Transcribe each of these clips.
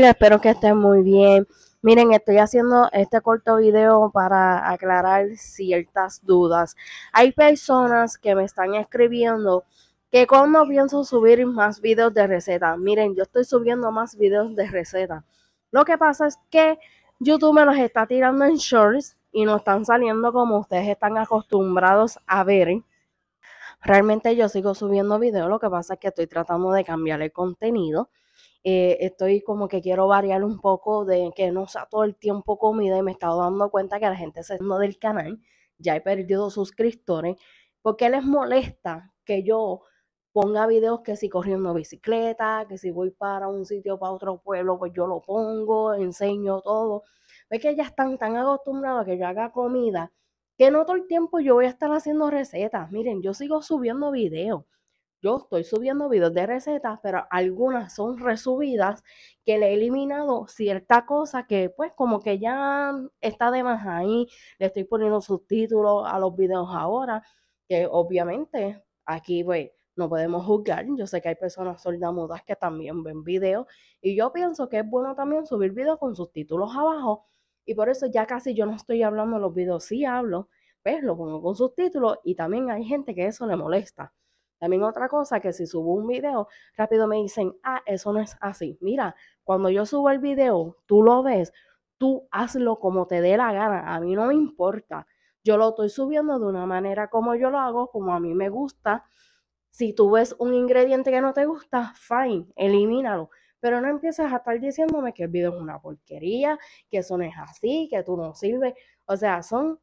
espero que estén muy bien. Miren, estoy haciendo este corto video para aclarar ciertas dudas. Hay personas que me están escribiendo que cuando pienso subir más videos de recetas. Miren, yo estoy subiendo más videos de recetas. Lo que pasa es que YouTube me los está tirando en shorts y no están saliendo como ustedes están acostumbrados a ver. Realmente yo sigo subiendo videos, lo que pasa es que estoy tratando de cambiar el contenido. Eh, estoy como que quiero variar un poco de que no sea todo el tiempo comida y me he estado dando cuenta que la gente se no del canal, ya he perdido suscriptores, porque les molesta que yo ponga videos que si corriendo bicicleta, que si voy para un sitio, para otro pueblo, pues yo lo pongo, enseño todo. Es que ya están tan acostumbrados a que yo haga comida, que no todo el tiempo yo voy a estar haciendo recetas. Miren, yo sigo subiendo videos. Yo estoy subiendo videos de recetas, pero algunas son resubidas que le he eliminado cierta cosa que pues como que ya está de más ahí. Le estoy poniendo subtítulos a los videos ahora, que obviamente aquí pues no podemos juzgar. Yo sé que hay personas mudas que también ven videos y yo pienso que es bueno también subir videos con subtítulos abajo y por eso ya casi yo no estoy hablando de los videos, sí hablo, pues lo pongo con subtítulos y también hay gente que eso le molesta. También otra cosa que si subo un video, rápido me dicen, ah, eso no es así. Mira, cuando yo subo el video, tú lo ves, tú hazlo como te dé la gana, a mí no me importa. Yo lo estoy subiendo de una manera como yo lo hago, como a mí me gusta. Si tú ves un ingrediente que no te gusta, fine, elimínalo. Pero no empieces a estar diciéndome que el video es una porquería, que eso no es así, que tú no sirves. O sea, son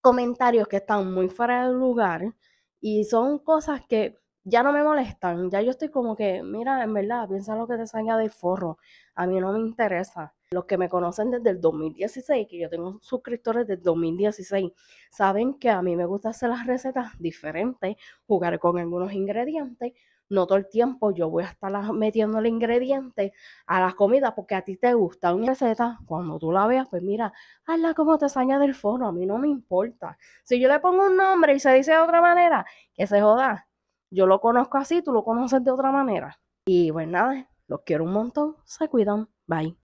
comentarios que están muy fuera de lugar y son cosas que ya no me molestan, ya yo estoy como que, mira, en verdad, piensa lo que te salga de forro, a mí no me interesa. Los que me conocen desde el 2016, que yo tengo suscriptores desde el 2016, saben que a mí me gusta hacer las recetas diferentes, jugar con algunos ingredientes, no todo el tiempo yo voy a estar metiendo el ingrediente a la comida porque a ti te gusta una receta, cuando tú la veas, pues mira, hazla cómo te saña del foro, a mí no me importa. Si yo le pongo un nombre y se dice de otra manera, que se joda. Yo lo conozco así, tú lo conoces de otra manera. Y pues nada, los quiero un montón, se cuidan, bye.